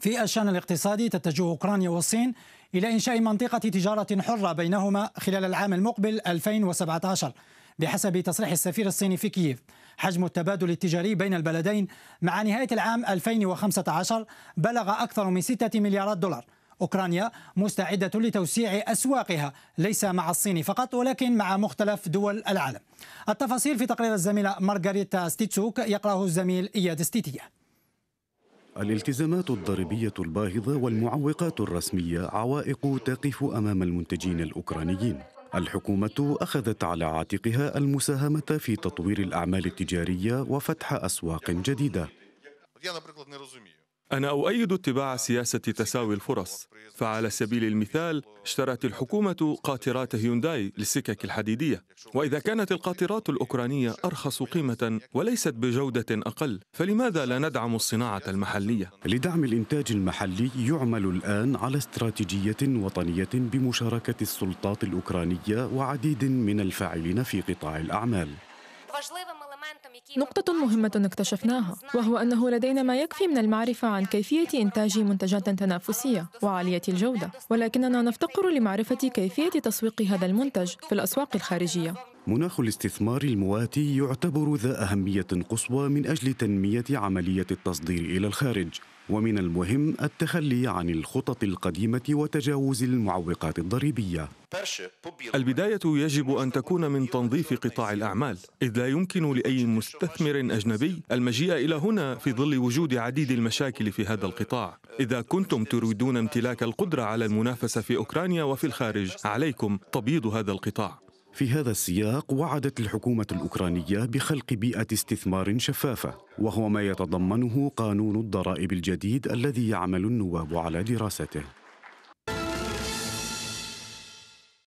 في الشأن الاقتصادي تتجه أوكرانيا والصين إلى إنشاء منطقة تجارة حرة بينهما خلال العام المقبل 2017 بحسب تصريح السفير الصيني في كييف حجم التبادل التجاري بين البلدين مع نهاية العام 2015 بلغ أكثر من 6 مليارات دولار أوكرانيا مستعدة لتوسيع أسواقها ليس مع الصين فقط ولكن مع مختلف دول العالم التفاصيل في تقرير الزميلة مارغريتا ستيتسوك يقرأه الزميل إياد ستيتيه الالتزامات الضريبية الباهظة والمعوقات الرسمية عوائق تقف أمام المنتجين الأوكرانيين الحكومة أخذت على عاتقها المساهمة في تطوير الأعمال التجارية وفتح أسواق جديدة أنا أؤيد اتباع سياسة تساوي الفرص فعلى سبيل المثال اشترت الحكومة قاطرات هيونداي للسكك الحديدية وإذا كانت القاطرات الأوكرانية أرخص قيمة وليست بجودة أقل فلماذا لا ندعم الصناعة المحلية؟ لدعم الإنتاج المحلي يعمل الآن على استراتيجية وطنية بمشاركة السلطات الأوكرانية وعديد من الفاعلين في قطاع الأعمال نقطة مهمة اكتشفناها وهو أنه لدينا ما يكفي من المعرفة عن كيفية إنتاج منتجات تنافسية وعالية الجودة ولكننا نفتقر لمعرفة كيفية تسويق هذا المنتج في الأسواق الخارجية مناخ الاستثمار المواتي يعتبر ذا أهمية قصوى من أجل تنمية عملية التصدير إلى الخارج، ومن المهم التخلي عن الخطط القديمة وتجاوز المعوقات الضريبية. البداية يجب أن تكون من تنظيف قطاع الأعمال، إذ لا يمكن لأي مستثمر أجنبي المجيء إلى هنا في ظل وجود عديد المشاكل في هذا القطاع. إذا كنتم تريدون امتلاك القدرة على المنافسة في أوكرانيا وفي الخارج، عليكم تبييض هذا القطاع. في هذا السياق وعدت الحكومة الأوكرانية بخلق بيئة استثمار شفافة وهو ما يتضمنه قانون الضرائب الجديد الذي يعمل النواب على دراسته